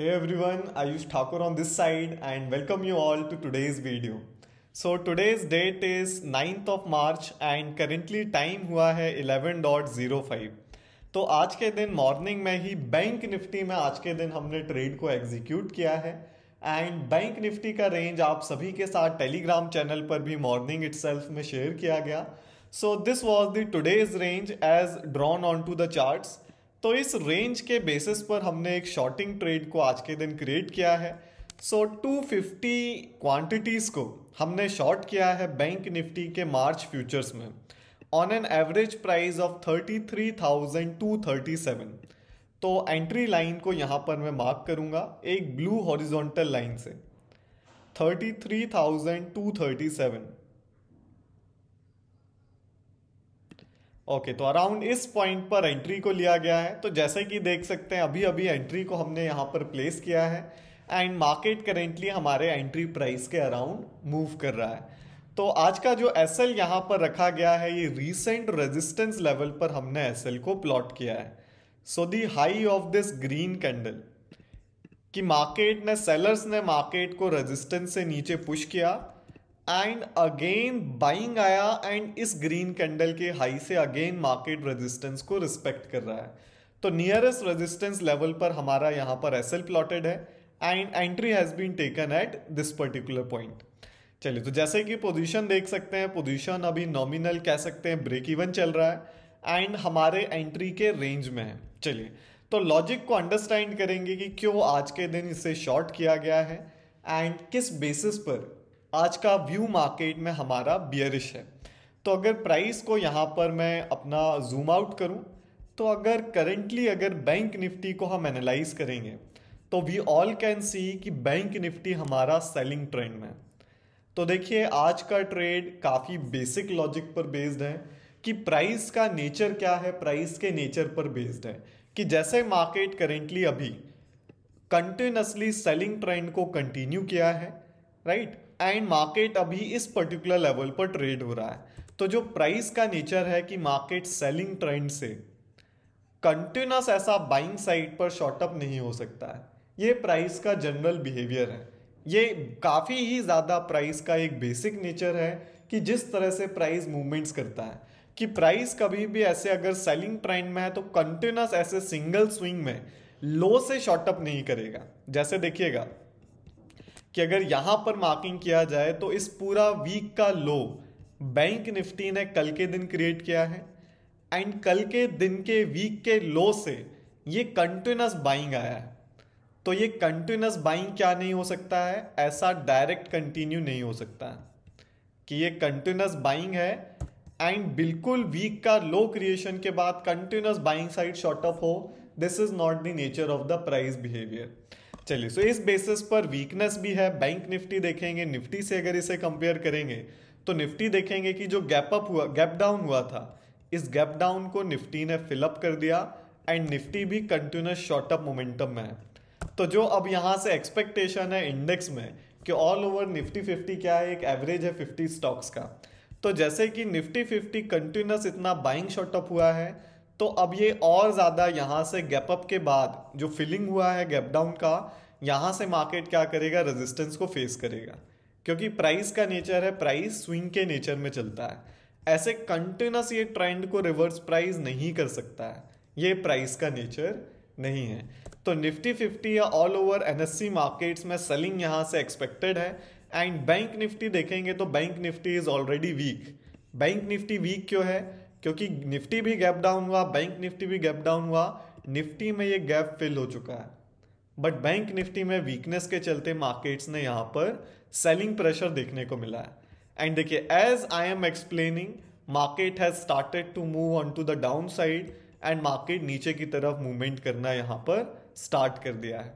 Hey everyone, Ayush Thakur on this side and welcome you all to today's video. So today's date is 9th of March and currently time हुआ है 11.05. तो आज के दिन morning में ही bank Nifty में आज के दिन हमने ट्रेड को एग्जीक्यूट किया है एंड बैंक निफ्टी का रेंज आप सभी के साथ टेलीग्राम चैनल पर भी मॉर्निंग इट्सल्फ में शेयर किया गया so this was the today's range as drawn on to the charts तो इस रेंज के बेसिस पर हमने एक शॉर्टिंग ट्रेड को आज के दिन क्रिएट किया है सो so, 250 क्वान्टिटीज़ को हमने शॉर्ट किया है बैंक निफ्टी के मार्च फ्यूचर्स में on an average price of 33,237 तो एंट्री लाइन को यहाँ पर मैं मार्क करूँगा एक ब्लू हॉरिजॉन्टल लाइन से 33,237 ओके okay, तो अराउंड इस पॉइंट पर एंट्री को लिया गया है तो जैसे कि देख सकते हैं अभी अभी एंट्री को हमने यहाँ पर प्लेस किया है एंड मार्केट करेंटली हमारे एंट्री प्राइस के अराउंड मूव कर रहा है तो आज का जो एस एल यहाँ पर रखा गया है ये रिसेंट रेजिस्टेंस लेवल पर हमने एस एल को प्लॉट किया है so the high of this green candle कि मार्केट ने सेलर्स ने मार्केट को रेजिस्टेंस से नीचे पुश किया एंड अगेन बाइंग आया एंड इस ग्रीन कैंडल के हाई से अगेन मार्केट रेजिस्टेंस को रिस्पेक्ट कर रहा है तो नियरेस्ट रेजिस्टेंस लेवल पर हमारा यहाँ पर एस एल प्लॉटेड है and entry has been taken at this particular point चलिए तो जैसे कि पोजीशन देख सकते हैं पोजीशन अभी नॉमिनल कह सकते हैं ब्रेक इवन चल रहा है एंड हमारे एंट्री के रेंज में है चलिए तो लॉजिक को अंडरस्टैंड करेंगे कि क्यों आज के दिन इसे शॉर्ट किया गया है एंड किस बेसिस पर आज का व्यू मार्केट में हमारा बियरिश है तो अगर प्राइस को यहाँ पर मैं अपना जूम आउट करूँ तो अगर करेंटली अगर बैंक निफ्टी को हम एनालाइज करेंगे तो वी ऑल कैन सी कि बैंक निफ्टी हमारा सेलिंग ट्रेंड में तो देखिए आज का ट्रेड काफ़ी बेसिक लॉजिक पर बेस्ड है कि प्राइस का नेचर क्या है प्राइस के नेचर पर बेस्ड है कि जैसे मार्केट करेंटली अभी कंटिन्यूसली सेलिंग ट्रेंड को कंटिन्यू किया है राइट right? एंड मार्केट अभी इस पर्टिकुलर लेवल पर ट्रेड हो रहा है तो जो प्राइस का नेचर है कि मार्केट सेलिंग ट्रेंड से कंटिन्यूस ऐसा बाइंग साइड पर शॉर्टअप नहीं हो सकता है ये प्राइस का जनरल बिहेवियर है ये काफ़ी ही ज़्यादा प्राइस का एक बेसिक नेचर है कि जिस तरह से प्राइस मूवमेंट्स करता है कि प्राइस कभी भी ऐसे अगर सेलिंग ट्रेंड में है तो कंटिन्यूस ऐसे सिंगल स्विंग में लो से शॉर्टअप नहीं करेगा जैसे देखिएगा कि अगर यहाँ पर मार्किंग किया जाए तो इस पूरा वीक का लो बैंक निफ्टी ने कल के दिन क्रिएट किया है एंड कल के दिन के वीक के लो से ये कंटिन्यूस बाइंग आया है तो ये कंटिन्यूस बाइंग क्या नहीं हो सकता है ऐसा डायरेक्ट कंटिन्यू नहीं हो सकता कि ये कंटिन्यूस बाइंग है एंड बिल्कुल वीक का लो क्रिएशन के बाद continuous buying side shot up हो this is not the nature of the price behaviour चलिए सो इस बेसिस पर वीकनेस भी है बैंक निफ्टी देखेंगे निफ्टी से अगर इसे कंपेयर करेंगे तो निफ्टी देखेंगे कि जो गैप अप हुआ गैप डाउन हुआ था इस गैप डाउन को निफ्टी ने फिलअप कर दिया एंड निफ्टी भी कंटिन्यूस शॉर्ट अप मोमेंटम में है तो जो अब यहाँ से एक्सपेक्टेशन है इंडेक्स में कि ऑल ओवर निफ्टी फिफ्टी क्या है एक एवरेज है फिफ्टी स्टॉक्स का तो जैसे कि निफ्टी फिफ्टी कंटिन्यूस इतना बाइंग शॉर्ट अप हुआ है तो अब ये और ज़्यादा यहाँ से गैप अप के बाद जो फिलिंग हुआ है गैप डाउन का यहाँ से मार्केट क्या करेगा रेजिस्टेंस को फेस करेगा क्योंकि प्राइस का नेचर है प्राइस स्विंग के नेचर में चलता है ऐसे कंटिन्यूस ये ट्रेंड को रिवर्स प्राइस नहीं कर सकता है ये प्राइस का नेचर नहीं है तो निफ्टी फिफ्टी या ऑल ओवर एन मार्केट्स में सेलिंग यहाँ से एक्सपेक्टेड है एंड बैंक निफ्टी देखेंगे तो bank Nifty is already weak bank Nifty weak क्यों है क्योंकि निफ्टी भी गैप डाउन हुआ बैंक निफ्टी भी गैप डाउन हुआ निफ्टी में ये गैप फिल हो चुका है बट बैंक निफ्टी में वीकनेस के चलते मार्केट्स ने यहाँ पर सेलिंग प्रेशर देखने को मिला है एंड देखिए as I am explaining market has started to move on to the down side and market नीचे की तरफ मूवमेंट करना यहाँ पर स्टार्ट कर दिया है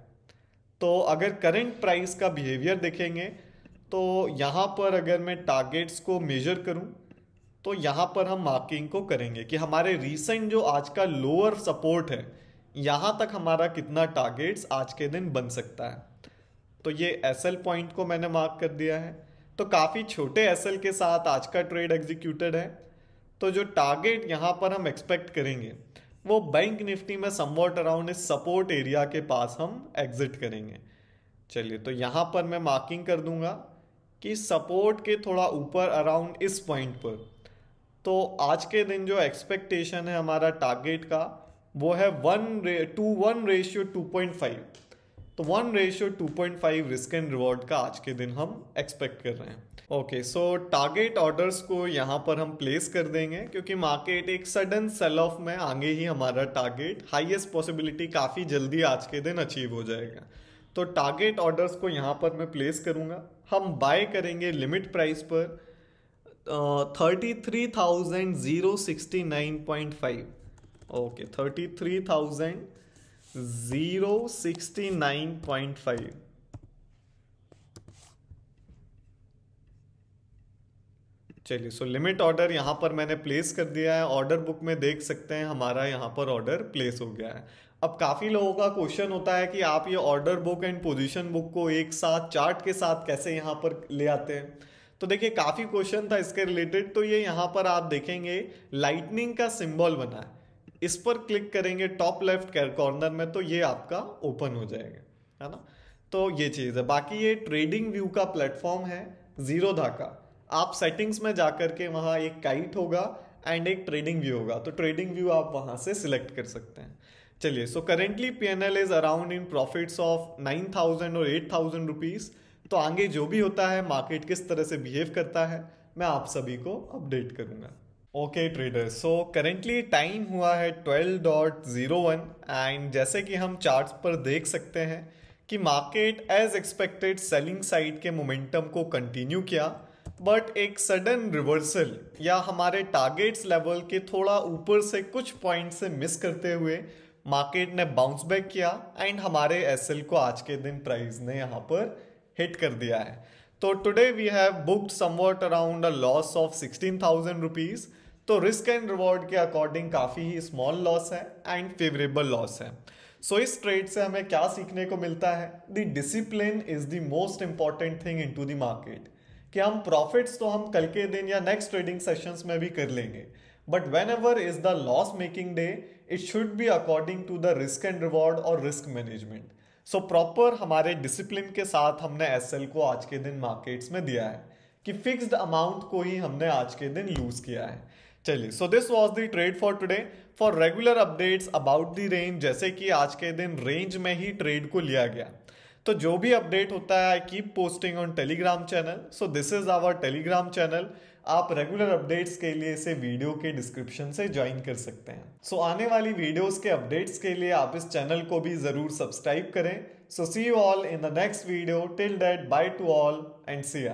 तो अगर करेंट प्राइस का बिहेवियर देखेंगे तो यहाँ पर अगर मैं टारगेट्स को मेजर करूँ तो यहाँ पर हम मार्किंग को करेंगे कि हमारे रिसेंट जो आज का लोअर सपोर्ट है यहाँ तक हमारा कितना टारगेट्स आज के दिन बन सकता है तो ये एस एल पॉइंट को मैंने मार्क कर दिया है तो काफ़ी छोटे एस एल के साथ आज का ट्रेड एग्जीक्यूटेड है तो जो टारगेट यहाँ पर हम एक्सपेक्ट करेंगे वो बैंक निफ्टी में समवॉट अराउंड इस सपोर्ट एरिया के पास हम एग्जिट करेंगे चलिए तो यहाँ पर मैं मार्किंग कर दूंगा कि सपोर्ट के थोड़ा ऊपर अराउंड इस पॉइंट पर तो आज के दिन जो एक्सपेक्टेशन है हमारा टारगेट का वो है one two one ratio two point five तो one ratio two point five risk and reward का आज के दिन हम एक्सपेक्ट कर रहे हैं ओके सो टारगेट ऑर्डर्स को यहाँ पर हम प्लेस कर देंगे क्योंकि मार्केट एक सडन सेल ऑफ में आगे ही हमारा टारगेट हाईएस्ट पॉसिबिलिटी काफ़ी जल्दी आज के दिन अचीव हो जाएगा तो टारगेट ऑर्डर्स को यहाँ पर मैं प्लेस करूँगा हम बाय करेंगे लिमिट प्राइस पर thirty three thousand zero sixty nine point five okay thirty three thousand zero sixty nine point five चलिए सो लिमिट ऑर्डर यहां पर मैंने प्लेस कर दिया है ऑर्डर बुक में देख सकते हैं हमारा यहां पर ऑर्डर प्लेस हो गया है अब काफ़ी लोगों का क्वेश्चन होता है कि आप ये order book and position book को एक साथ चार्ट के साथ कैसे यहां पर ले आते हैं तो देखिए काफ़ी क्वेश्चन था इसके रिलेटेड तो ये यहाँ पर आप देखेंगे लाइटनिंग का सिंबल बना है इस पर क्लिक करेंगे टॉप लेफ्ट कॉर्नर में तो ये आपका ओपन हो जाएगा है ना तो ये चीज़ है बाकी ये ट्रेडिंग व्यू का प्लेटफॉर्म है जीरो धाका आप सेटिंग्स में जा के वहाँ एक काइट होगा एंड एक ट्रेडिंग व्यू होगा तो ट्रेडिंग व्यू आप वहाँ से सिलेक्ट कर सकते हैं चलिए so currently P N L is around in profits of nine thousand और एट थाउजेंड रुपीज़ तो आगे जो भी होता है मार्केट किस तरह से बिहेव करता है मैं आप सभी को अपडेट करूंगा okay trader so currently time हुआ है 12.01 एंड जैसे कि हम चार्ट्स पर देख सकते हैं कि market as expected selling side के मोमेंटम को कंटिन्यू किया बट एक सडन रिवर्सल या हमारे टारगेट्स लेवल के थोड़ा ऊपर से कुछ पॉइंट से मिस करते हुए मार्केट ने बाउंस बैक किया एंड हमारे एसएल को आज के दिन प्राइस ने यहाँ पर हिट कर दिया है तो today we have booked somewhat around a loss of sixteen thousand rupees तो रिस्क एंड रिवॉर्ड के अकॉर्डिंग काफ़ी ही स्मॉल लॉस है एंड फेवरेबल लॉस है सो इस ट्रेड से हमें क्या सीखने को मिलता है the discipline is the most important thing in to the market कि हम प्रॉफिट्स तो हम कल के दिन या नेक्स्ट ट्रेडिंग सेशंस में भी कर लेंगे but whenever is the loss making day it should be according to the risk and reward और risk management so so, proper हमारे डिसिप्लिन के साथ हमने एस को आज के दिन मार्केट्स में दिया है कि फिक्स्ड अमाउंट को ही हमने आज के दिन यूज किया है चलिए so this was the trade for today for regular updates about the range जैसे कि आज के दिन रेंज में ही ट्रेड को लिया गया तो जो भी अपडेट होता है I keep posting on Telegram channel so this is our Telegram channel आप रेगुलर अपडेट्स के लिए इसे वीडियो के डिस्क्रिप्शन से ज्वाइन कर सकते हैं सो so, आने वाली वीडियोस के अपडेट्स के लिए आप इस चैनल को भी जरूर सब्सक्राइब करें so see you all in the next video till date bye to all and C